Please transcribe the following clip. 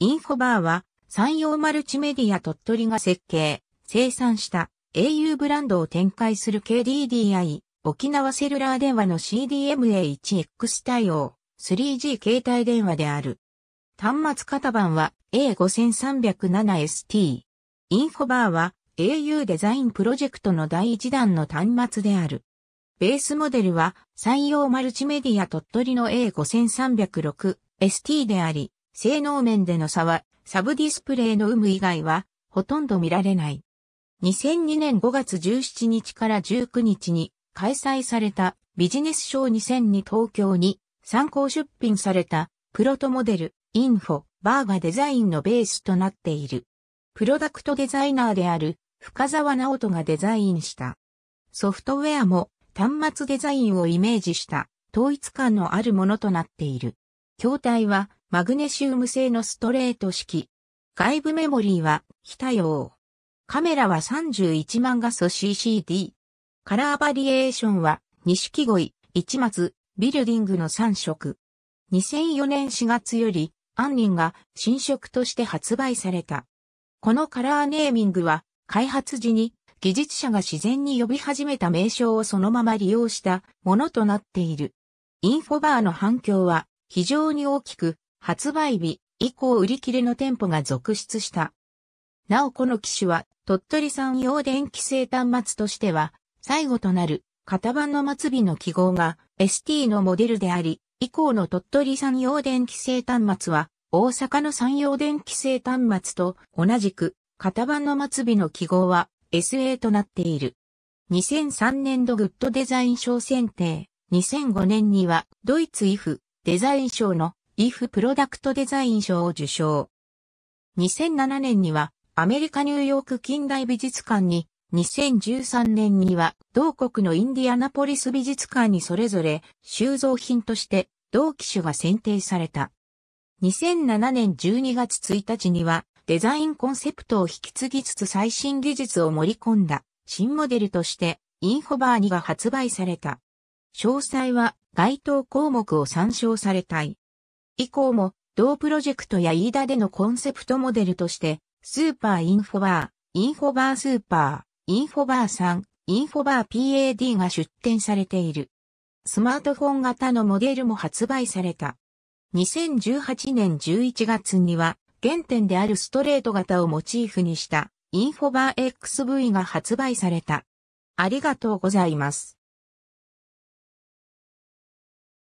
インフォバーは、山陽マルチメディア鳥取が設計、生産した au ブランドを展開する KDDI、沖縄セルラー電話の CDMA1X 対応、3G 携帯電話である。端末型番は A5307ST。インフォバーは au デザインプロジェクトの第一弾の端末である。ベースモデルは山陽マルチメディア鳥取の A5306ST であり、性能面での差は、サブディスプレイの有無以外は、ほとんど見られない。2002年5月17日から19日に開催されたビジネスショー2002東京に参考出品されたプロトモデル、インフォ、バーがデザインのベースとなっている。プロダクトデザイナーである深沢直人がデザインした。ソフトウェアも端末デザインをイメージした統一感のあるものとなっている。筐体はマグネシウム製のストレート式。外部メモリーは非多応。カメラは31万画素 CCD。カラーバリエーションは、錦鯉、市松、ビルディングの3色。2004年4月より、アンリンが新色として発売された。このカラーネーミングは、開発時に技術者が自然に呼び始めた名称をそのまま利用したものとなっている。インフォバーの反響は非常に大きく、発売日以降売り切れの店舗が続出した。なおこの機種は鳥取産用電気製端末としては最後となる型番の末尾の記号が ST のモデルであり、以降の鳥取産用電気製端末は大阪の産用電気製端末と同じく型番の末尾の記号は SA となっている。2003年度グッドデザイン賞選定、2005年にはドイツイフデザイン賞のイフプロダクトデザイン賞を受賞。2007年にはアメリカニューヨーク近代美術館に、2013年には同国のインディアナポリス美術館にそれぞれ収蔵品として同機種が選定された。2007年12月1日にはデザインコンセプトを引き継ぎつつ最新技術を盛り込んだ新モデルとしてインフォバーにが発売された。詳細は該当項目を参照されたい。以降も、同プロジェクトや飯田でのコンセプトモデルとして、スーパーインフォバー、インフォバースーパー、インフォバーさん、インフォバー PAD が出展されている。スマートフォン型のモデルも発売された。2018年11月には、原点であるストレート型をモチーフにしたインフォバー XV が発売された。ありがとうございます。